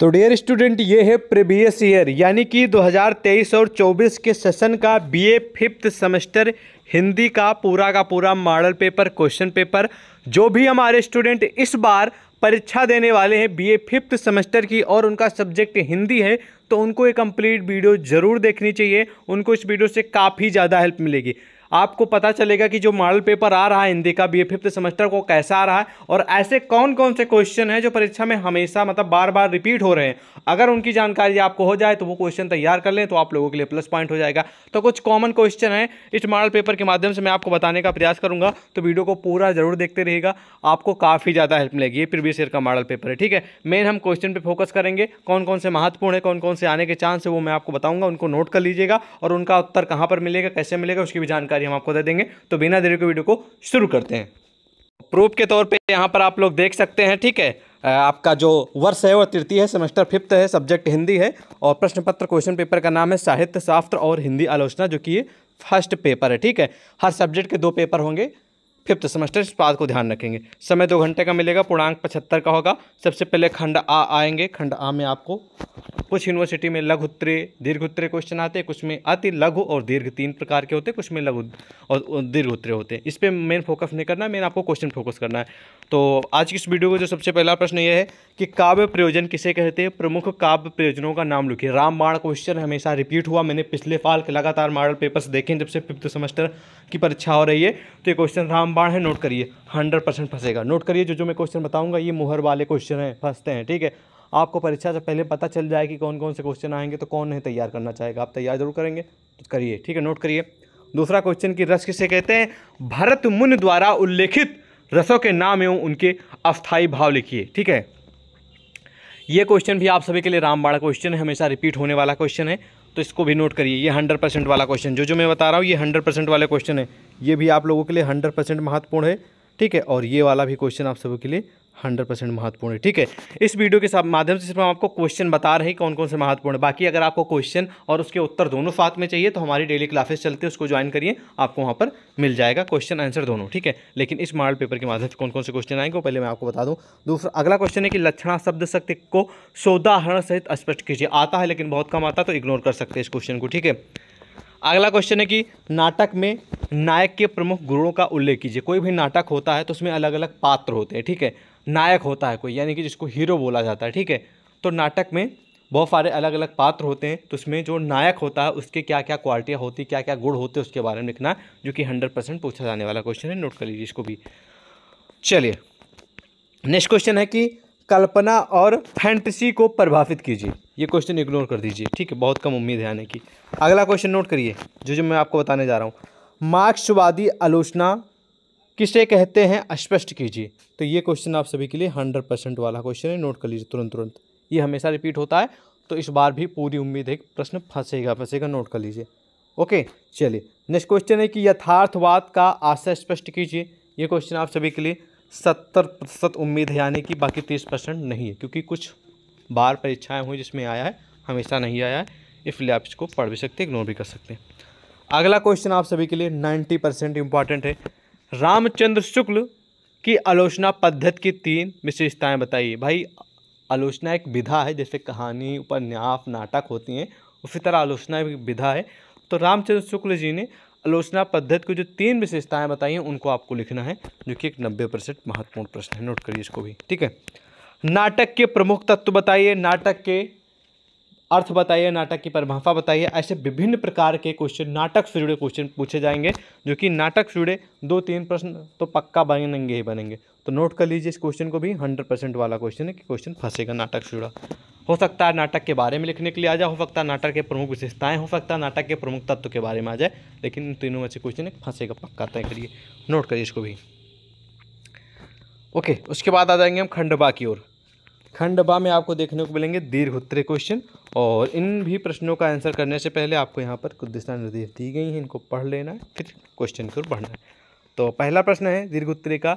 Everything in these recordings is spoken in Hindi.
तो डियर स्टूडेंट ये है प्रीवियस ईयर यानी कि 2023 और 24 के सेशन का बीए फिफ्थ सेमेस्टर हिंदी का पूरा का पूरा मॉडल पेपर क्वेश्चन पेपर जो भी हमारे स्टूडेंट इस बार परीक्षा देने वाले हैं बीए फिफ्थ सेमेस्टर की और उनका सब्जेक्ट हिंदी है तो उनको एक कंप्लीट वीडियो ज़रूर देखनी चाहिए उनको इस वीडियो से काफ़ी ज़्यादा हेल्प मिलेगी आपको पता चलेगा कि जो मॉडल पेपर आ रहा है हिंदी का बी फिफ्थ सेमेस्टर को कैसा आ रहा है और ऐसे कौन कौन से क्वेश्चन हैं जो परीक्षा में हमेशा मतलब बार बार रिपीट हो रहे हैं अगर उनकी जानकारी आपको हो जाए तो वो क्वेश्चन तैयार कर लें तो आप लोगों के लिए प्लस पॉइंट हो जाएगा तो कुछ कॉमन क्वेश्चन है इस मॉडल पेपर के माध्यम से मैं आपको बताने का प्रयास करूँगा तो वीडियो को पूरा जरूर देखते रहेगा आपको काफ़ी ज़्यादा हेल्प मिलेगी ये प्रीवियस ईयर का मॉडल पेपर है ठीक है मेन हम क्वेश्चन पर फोकस करेंगे कौन कौन से महत्वपूर्ण है कौन कौन से आने के चांस है वो मैं आपको बताऊँगा उनको नोट कर लीजिएगा और उनका उत्तर कहाँ पर मिलेगा कैसे मिलेगा उसकी भी जानकारी जानकारी हम आपको दे देंगे तो बिना देरी के वीडियो को शुरू करते हैं प्रूफ के तौर पे यहाँ पर आप लोग देख सकते हैं ठीक है आपका जो वर्ष है वो तृतीय है सेमेस्टर फिफ्थ है सब्जेक्ट हिंदी है और प्रश्न पत्र क्वेश्चन पेपर का नाम है साहित्य शास्त्र और हिंदी आलोचना जो कि ये फर्स्ट पेपर है ठीक है हर सब्जेक्ट के दो पेपर होंगे फिफ्थ सेमेस्टर इस बात को ध्यान रखेंगे समय दो घंटे का मिलेगा पूर्णांक पचहत्तर का होगा सबसे पहले खंड आ आएंगे खंड आ में आपको कुछ यूनिवर्सिटी में लघु उत्तरे दीर्घ उत्तरे क्वेश्चन आते हैं कुछ में अति लघु और दीर्घ तीन प्रकार के होते हैं कुछ में लघु और दीर्घ उत्तरे होते हैं इस पर मेन फोकस नहीं करना मेन आपको क्वेश्चन फोकस करना है तो आज की इस वीडियो का जो सबसे पहला प्रश्न ये है कि काव्य प्रयोजन किसे कहते हैं प्रमुख काव्य प्रयोजनों का नाम लिखिए रामबाण क्वेश्चन हमेशा रिपीट हुआ मैंने पिछले साल के लगातार मॉडल पेपर्स देखे जब से फिफ्थ सेमेस्टर की परीक्षा हो रही है तो ये क्वेश्चन रामबाण है नोट करिए हंड्रेड परसेंट फंसेगा नोट करिए जो जो मैं क्वेश्चन बताऊंगा ये मुहर वाले क्वेश्चन हैं फंसते हैं ठीक है आपको परीक्षा से पहले पता चल जाए कि कौन कौन से क्वेश्चन आएंगे तो कौन नहीं तैयार करना चाहेगा आप तैयार जरूर करेंगे तो करिए ठीक है नोट करिए दूसरा क्वेश्चन की रस किसे कहते हैं भरत मुन द्वारा उल्लेखित रसों के नाम एवं उनके अस्थायी भाव लिखिए ठीक है ये क्वेश्चन भी आप सभी के लिए रामबाड़ा क्वेश्चन है हमेशा रिपीट होने वाला क्वेश्चन है तो इसको भी नोट करिए ये हंड्रेड परसेंट वाला क्वेश्चन जो जो मैं बता रहा हूँ ये हंड्रेड परसेंट वाले क्वेश्चन है ये भी आप लोगों के लिए हंड्रेड परसेंट महत्वपूर्ण है ठीक है और ये वाला भी क्वेश्चन आप सभी के लिए हंड्रेड परसेंट महत्वपूर्ण है ठीक है इस वीडियो के माध्यम से सिर्फ हम आपको क्वेश्चन बता रहे हैं कौन कौन से महत्वपूर्ण है बाकी अगर आपको क्वेश्चन और उसके उत्तर दोनों साथ में चाहिए तो हमारी डेली क्लासेस चलते हैं उसको ज्वाइन करिए आपको वहाँ पर मिल जाएगा क्वेश्चन आंसर दोनों ठीक है लेकिन इस मॉडल पेपर के माध्यम से कौन कौन से क्वेश्चन आएंगे पहले मैं आपको बता दूँ दूसरा अगला क्वेश्चन है कि लक्षणा शब्द शक्ति को शोधाहरण सहित स्पष्ट कीजिए आता है लेकिन बहुत कम आता है तो इग्नोर कर सकते हैं इस क्वेश्चन को ठीक है अगला क्वेश्चन है कि नाटक में नायक के प्रमुख गुणों का उल्लेख कीजिए कोई भी नाटक होता है तो उसमें अलग अलग पात्र होते हैं ठीक है नायक होता है कोई यानी कि जिसको हीरो बोला जाता है ठीक है तो नाटक में बहुत सारे अलग अलग पात्र होते हैं तो उसमें जो नायक होता है उसके क्या क्या क्वालिटियाँ होती क्या क्या गुण होते हैं उसके बारे में लिखना जो कि हंड्रेड परसेंट पूछा जाने वाला क्वेश्चन है नोट कर लीजिए इसको भी चलिए नेक्स्ट क्वेश्चन है कि कल्पना और फैंटसी को प्रभावित कीजिए ये क्वेश्चन इग्नोर कर दीजिए ठीक है बहुत कम उम्मीद है आने की अगला क्वेश्चन नोट करिए जो जो मैं आपको बताने जा रहा हूँ मार्क्सवादी आलोचना किसे कहते हैं स्पष्ट कीजिए तो ये क्वेश्चन आप सभी के लिए हंड्रेड परसेंट वाला क्वेश्चन है नोट कर लीजिए तुरंत तुरंत ये हमेशा रिपीट होता है तो इस बार भी पूरी उम्मीद है कि प्रश्न फंसेगा फंसेगा नोट कर लीजिए ओके चलिए नेक्स्ट क्वेश्चन है कि यथार्थवाद का आशय स्पष्ट कीजिए ये क्वेश्चन आप सभी के लिए सत्तर प्रतिशत उम्मीद है यानी कि बाकी तीस परसेंट नहीं है क्योंकि कुछ बार परीक्षाएं हुई जिसमें आया है हमेशा नहीं आया है इसलिए आप इसको पढ़ भी सकते इग्नोर भी कर सकते हैं अगला क्वेश्चन आप सभी के लिए नाइन्टी परसेंट इंपॉर्टेंट है रामचंद्र शुक्ल की आलोचना पद्धति की तीन विशेषताएं बताइए भाई आलोचना एक विधा है जैसे कहानी उपन्यास नाटक होती हैं उसी तरह आलोचना एक विधा है तो रामचंद्र शुक्ल जी ने आलोचना पद्धति की जो तीन विशेषताएं बताई हैं उनको आपको लिखना है जो कि एक नब्बे परसेंट महत्वपूर्ण प्रश्न है नोट करिए इसको भी ठीक है नाटक के प्रमुख तत्व बताइए नाटक के अर्थ बताइए नाटक की परिभाषा बताइए ऐसे विभिन्न प्रकार के क्वेश्चन नाटक से जुड़े क्वेश्चन पूछे जाएंगे जो कि नाटक से जुड़े दो तीन प्रश्न तो पक्का बनेंगे ही बनेंगे तो नोट कर लीजिए इस क्वेश्चन को भी हंड्रेड परसेंट वाला क्वेश्चन है कि क्वेश्चन फंसेगा नाटक से जुड़ा हो सकता है नाटक के बारे में लिखने के लिए आ जाए हो सकता है नाटक के प्रमुख विशेषताएं हो सकता है नाटक के प्रमुख तत्व के बारे में आ जाए लेकिन तीनों में से क्वेश्चन फंसेगा पक्का तय करिए नोट करिए इसको भी ओके उसके बाद आ जाएंगे हम खंडवा की ओर खंड बा में आपको देखने को मिलेंगे दीर्घ क्वेश्चन और इन भी प्रश्नों का आंसर करने से पहले आपको यहाँ पर कुछ दिशा निर्देश दी गई हैं इनको पढ़ लेना है फिर क्वेश्चन की ओर बढ़ना है तो पहला प्रश्न है दीर्घ का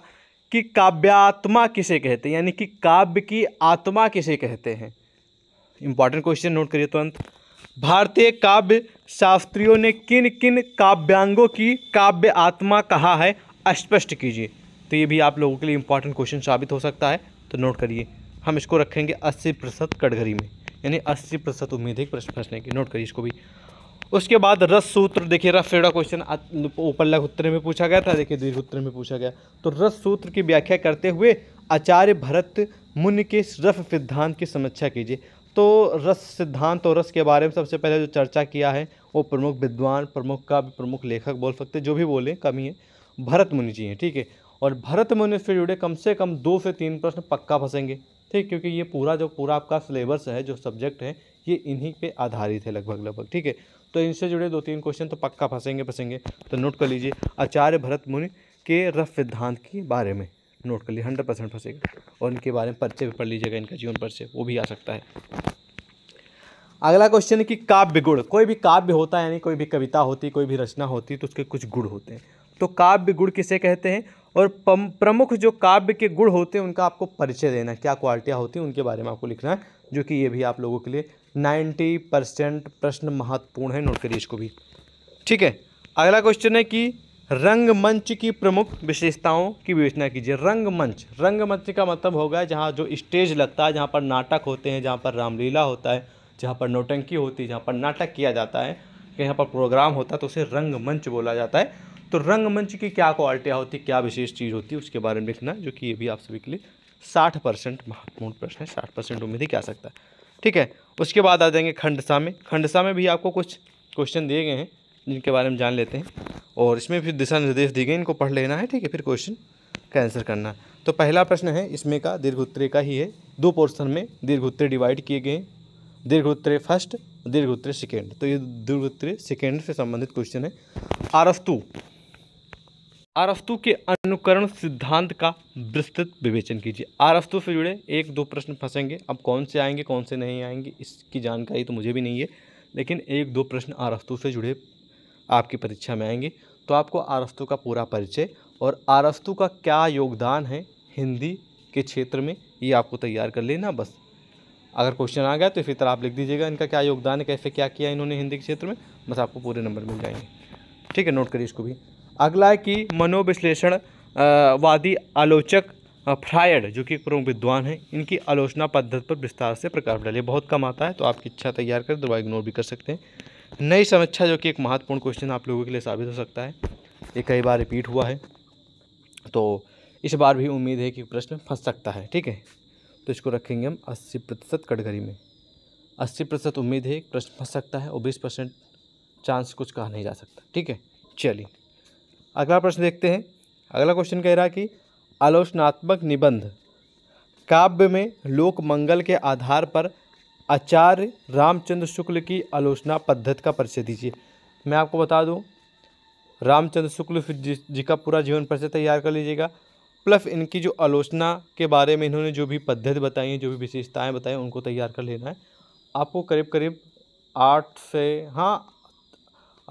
कि काव्यात्मा किसे कहते हैं यानी कि काव्य की आत्मा किसे कहते हैं इंपॉर्टेंट क्वेश्चन नोट करिए तुरंत भारतीय काव्य शास्त्रियों ने किन किन काव्यांगों की काव्य आत्मा कहा है स्पष्ट कीजिए तो ये भी आप लोगों के लिए इंपॉर्टेंट क्वेश्चन साबित हो सकता है तो नोट करिए हम इसको रखेंगे अस्सी प्रतिशत कटघरी में यानी अस्सी प्रतिशत उम्मीद है प्रश्न फंसने की नोट करिए इसको भी उसके बाद रस सूत्र देखिए रफ रेड़ा क्वेश्चन ऊपर लग उत्तर में पूछा गया था देखिए दीर्घ उत्तर में पूछा गया तो रस सूत्र की व्याख्या करते हुए आचार्य भरत मुनि के रफ सिद्धांत की समीक्षा कीजिए तो रस सिद्धांत और रस के बारे में सबसे पहले जो चर्चा किया है वो प्रमुख विद्वान प्रमुख का प्रमुख लेखक बोल सकते जो भी बोले कमी है भरत मुनि जी हैं ठीक है और भरत मुनि से जुड़े कम से कम दो से तीन प्रश्न पक्का फंसेंगे ठीक क्योंकि ये पूरा जो पूरा आपका सिलेबस है जो सब्जेक्ट है ये इन्हीं पे आधारित है लगभग लगभग ठीक है तो इनसे जुड़े दो तीन क्वेश्चन तो पक्का फंसेंगे फंसेंगे तो नोट कर लीजिए आचार्य भरत मुनि के रफ सिद्धांत के बारे में नोट कर लीजिए हंड्रेड परसेंट फंसेगा और इनके बारे में पर्चे भी पढ़ लीजिएगा इनका जीवन पर्चे वो भी आ सकता है अगला क्वेश्चन है कि काव्य गुण कोई भी काव्य होता है यानी कोई भी कविता होती कोई भी रचना होती तो उसके कुछ गुण होते हैं तो काव्य गुण किसे कहते हैं और प्रमुख जो काव्य के गुण होते हैं उनका आपको परिचय देना क्या क्वालिटियाँ होती हैं उनके बारे में आपको लिखना है जो कि ये भी आप लोगों के लिए नाइन्टी परसेंट प्रश्न महत्वपूर्ण है नोट करिए इसको भी ठीक है अगला क्वेश्चन है कि रंगमंच की प्रमुख विशेषताओं की विवेचना कीजिए रंगमंच रंगमंच का मतलब होगा जहाँ जो स्टेज लगता है जहाँ पर नाटक होते हैं जहाँ पर रामलीला होता है जहाँ पर नौटंकी होती है जहाँ पर नाटक किया जाता है यहाँ पर प्रोग्राम होता है तो उसे रंगमंच बोला जाता है तो रंगमंच की क्या क्वालिटियाँ होती क्या विशेष चीज़ होती है उसके बारे में लिखना जो कि ये भी आप सभी के लिए साठ परसेंट महत्वपूर्ण प्रश्न है साठ परसेंट उम्मीद ही क्या सकता है ठीक है उसके बाद आ जाएंगे खंडसा में खंडसा में भी आपको कुछ क्वेश्चन दिए गए हैं जिनके बारे में जान लेते हैं और इसमें फिर दिशा निर्देश दिए गए इनको पढ़ लेना है ठीक है फिर क्वेश्चन का आंसर करना तो पहला प्रश्न है इसमें का दीर्घ उत्तरे का ही है दो पोर्सन में दीर्घ उत्तरे डिवाइड किए गए दीर्घ उत्तरे फर्स्ट दीर्घ उत्तरे सेकेंड तो ये दीर्घ उत्तरे सेकेंड से संबंधित क्वेश्चन है आरस्तु आरस्तु के अनुकरण सिद्धांत का विस्तृत विवेचन कीजिए आरस्तु से जुड़े एक दो प्रश्न फंसेंगे अब कौन से आएंगे कौन से नहीं आएंगे इसकी जानकारी तो मुझे भी नहीं है लेकिन एक दो प्रश्न आरस्तु से जुड़े आपकी परीक्षा में आएंगे तो आपको आरस्तु का पूरा परिचय और आरस्तु का क्या योगदान है हिंदी के क्षेत्र में ये आपको तैयार कर लेना बस अगर क्वेश्चन आ गया तो फिर तरह आप लिख दीजिएगा इनका क्या योगदान है कैसे क्या किया इन्होंने हिंदी के क्षेत्र में बस आपको पूरे नंबर मिल जाएंगे ठीक है नोट करिए इसको भी अगला है कि मनोविश्लेषण वादी आलोचक फ्रायड जो कि प्रमुख विद्वान हैं इनकी आलोचना पद्धति पर विस्तार से प्रकार डालिए बहुत कम आता है तो आपकी इच्छा तैयार कर दोबारा इग्नोर भी कर सकते हैं नई समीक्षा जो कि एक महत्वपूर्ण क्वेश्चन आप लोगों के लिए साबित हो सकता है ये कई बार रिपीट हुआ है तो इस बार भी उम्मीद है कि प्रश्न फंस सकता है ठीक है तो इसको रखेंगे हम अस्सी प्रतिशत कटघरी में अस्सी प्रतिशत उम्मीद है प्रश्न फंस सकता है और बीस परसेंट चांस कुछ कहा नहीं जा सकता ठीक है चलिए अगला प्रश्न देखते हैं अगला क्वेश्चन कह रहा है कि आलोचनात्मक निबंध काव्य में लोक मंगल के आधार पर आचार्य रामचंद्र शुक्ल की आलोचना पद्धति का परिचय दीजिए मैं आपको बता दूं रामचंद्र शुक्ल जी का पूरा जीवन परिचय तैयार कर लीजिएगा प्लस इनकी जो आलोचना के बारे में इन्होंने जो भी पद्धति बताई हैं जो भी विशेषताएं बताई उनको तैयार कर लेना है आपको करीब करीब आठ से हाँ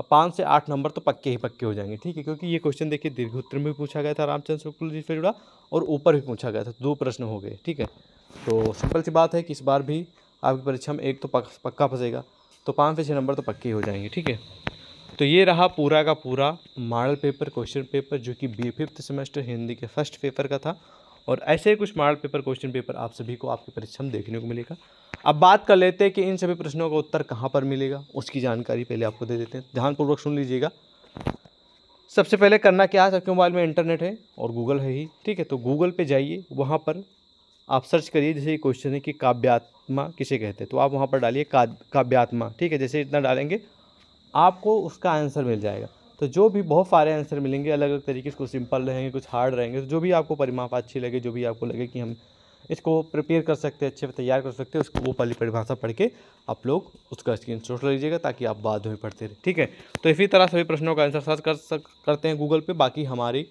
अब पाँच से आठ नंबर तो पक्के ही पक्के हो जाएंगे ठीक है क्योंकि ये क्वेश्चन देखिए दीर्घ उत्तर में भी पूछा गया था रामचंद्र शुक्ल जी से जुड़ा और ऊपर भी पूछा गया था दो प्रश्न हो गए ठीक है तो सिंपल सी बात है कि इस बार भी आपकी परीक्षा में एक तो पक, पक्का फंसेगा तो पाँच से छः नंबर तो पक्के हो जाएंगे ठीक है तो ये रहा पूरा का पूरा मॉडल पेपर क्वेश्चन पेपर जो कि बी फिफ्थ सेमेस्टर हिंदी के फर्स्ट पेपर का था और ऐसे कुछ मॉडल पेपर क्वेश्चन पेपर आप सभी को आपकी परीक्षा में देखने को मिलेगा अब बात कर लेते हैं कि इन सभी प्रश्नों का उत्तर कहाँ पर मिलेगा उसकी जानकारी पहले आपको दे देते हैं ध्यानपूर्वक सुन लीजिएगा सबसे पहले करना क्या है सबके मोबाइल में इंटरनेट है और गूगल है ही ठीक है तो गूगल पे जाइए वहाँ पर आप सर्च करिए जैसे क्वेश्चन है कि काव्यात्मा किसे कहते हैं तो आप वहाँ पर डालिए काव्यात्मा ठीक है जैसे इतना डालेंगे आपको उसका आंसर मिल जाएगा तो जो भी बहुत सारे आंसर मिलेंगे अलग अलग तरीके से कुछ सिंपल रहेंगे कुछ हार्ड रहेंगे तो जो भी आपको परिमाप अच्छी लगे जो भी आपको लगे कि हम इसको प्रिपेयर कर सकते हैं अच्छे से तैयार कर सकते हैं उसको वो पहली परिभाषा पढ़ के आप लोग उसका स्क्रीन शॉट ले लीजिएगा ताकि आप बाद में पढ़ते रहें ठीक है तो इसी तरह सभी प्रश्नों का आंसर सर्च कर सक करते हैं गूगल पे बाकी हमारी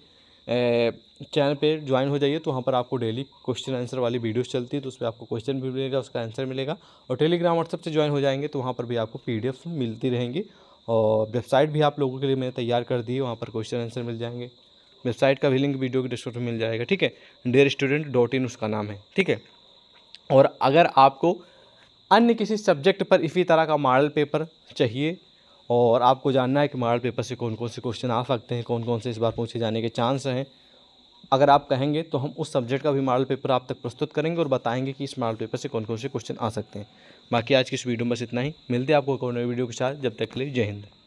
चैनल पे ज्वाइन हो जाइए तो वहाँ पर आपको डेली क्वेश्चन आंसर वाली वीडियोस चलती है तो उस पर आपको क्वेश्चन भी मिलेगा उसका आंसर मिलेगा और टेलीग्राम व्हाट्सअप से ज्वाइन हो जाएंगे तो वहाँ पर भी आपको पी मिलती रहेंगी और वेबसाइट भी आप लोगों के लिए मैंने तैयार कर दी है वहाँ पर क्वेश्चन आंसर मिल जाएंगे वेबसाइट का भी लिंक वीडियो के डिस्क्रिप्शन मिल जाएगा ठीक है डेयर स्टूडेंट डॉट इन उसका नाम है ठीक है और अगर आपको अन्य किसी सब्जेक्ट पर इसी तरह का मॉडल पेपर चाहिए और आपको जानना है कि मॉडल पेपर से कौन कौन से क्वेश्चन आ सकते हैं कौन कौन से इस बार पूछे जाने के चांस हैं अगर आप कहेंगे तो हम उस सब्जेक्ट का भी मॉडल पेपर आप तक प्रस्तुत करेंगे और बताएंगे कि इस मॉडल पेपर से कौन कौन से क्वेश्चन आ सकते हैं बाकी आज की इस वीडियो में बस इतना ही मिलते हैं आपको एक और नई वीडियो के साथ जब तक के लिए जय हिंद